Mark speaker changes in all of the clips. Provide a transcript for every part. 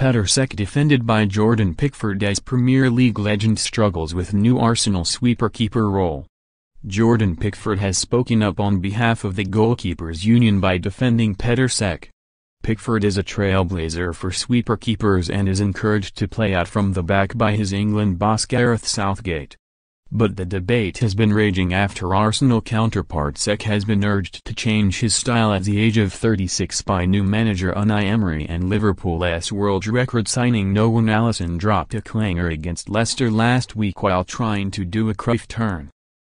Speaker 1: Pedersek defended by Jordan Pickford as Premier League legend struggles with new Arsenal sweeper-keeper role. Jordan Pickford has spoken up on behalf of the goalkeepers union by defending Pedersek. Pickford is a trailblazer for sweeper-keepers and is encouraged to play out from the back by his England boss Gareth Southgate but the debate has been raging after Arsenal counterpart Sek has been urged to change his style at the age of 36 by new manager Unai Emery and Liverpool's world record signing Noah Allison dropped a clanger against Leicester last week while trying to do a Cruyff turn.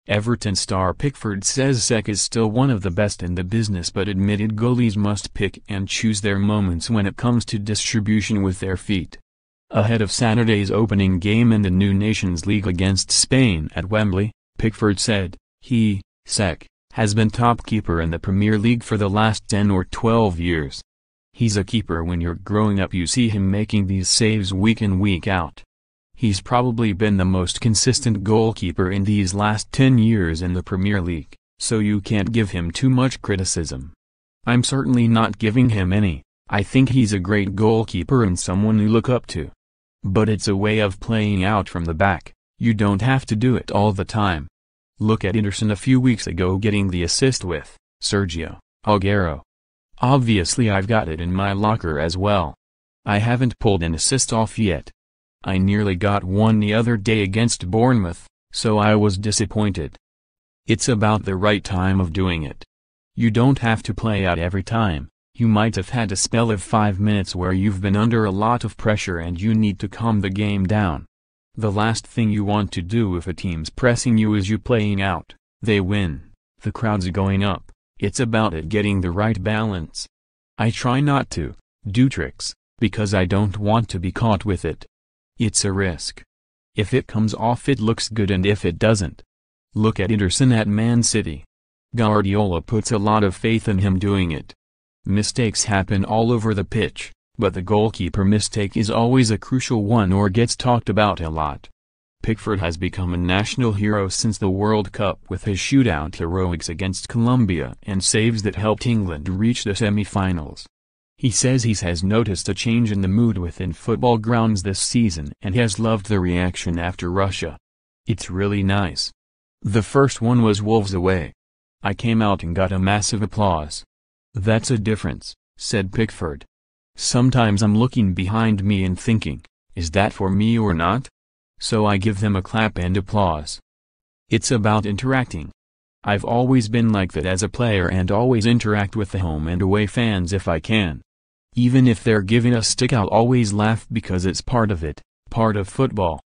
Speaker 1: Everton star Pickford says Sek is still one of the best in the business but admitted goalies must pick and choose their moments when it comes to distribution with their feet. Ahead of Saturday's opening game in the new Nations League against Spain at Wembley, Pickford said, he, Sec, has been top keeper in the Premier League for the last 10 or 12 years. He's a keeper when you're growing up you see him making these saves week in week out. He's probably been the most consistent goalkeeper in these last 10 years in the Premier League, so you can't give him too much criticism. I'm certainly not giving him any. I think he's a great goalkeeper and someone you look up to. But it's a way of playing out from the back, you don't have to do it all the time. Look at Anderson a few weeks ago getting the assist with Sergio Aguero. Obviously I've got it in my locker as well. I haven't pulled an assist off yet. I nearly got one the other day against Bournemouth, so I was disappointed. It's about the right time of doing it. You don't have to play out every time. You might have had a spell of five minutes where you've been under a lot of pressure and you need to calm the game down. The last thing you want to do if a team's pressing you is you playing out, they win, the crowd's going up, it's about it getting the right balance. I try not to, do tricks, because I don't want to be caught with it. It's a risk. If it comes off it looks good and if it doesn't. Look at Ederson at Man City. Guardiola puts a lot of faith in him doing it. Mistakes happen all over the pitch, but the goalkeeper mistake is always a crucial one or gets talked about a lot. Pickford has become a national hero since the World Cup with his shootout heroics against Colombia and saves that helped England reach the semi-finals. He says he's has noticed a change in the mood within football grounds this season and has loved the reaction after Russia. It's really nice. The first one was Wolves away. I came out and got a massive applause. That's a difference, said Pickford. Sometimes I'm looking behind me and thinking, is that for me or not? So I give them a clap and applause. It's about interacting. I've always been like that as a player and always interact with the home and away fans if I can. Even if they're giving a stick I'll always laugh because it's part of it, part of football.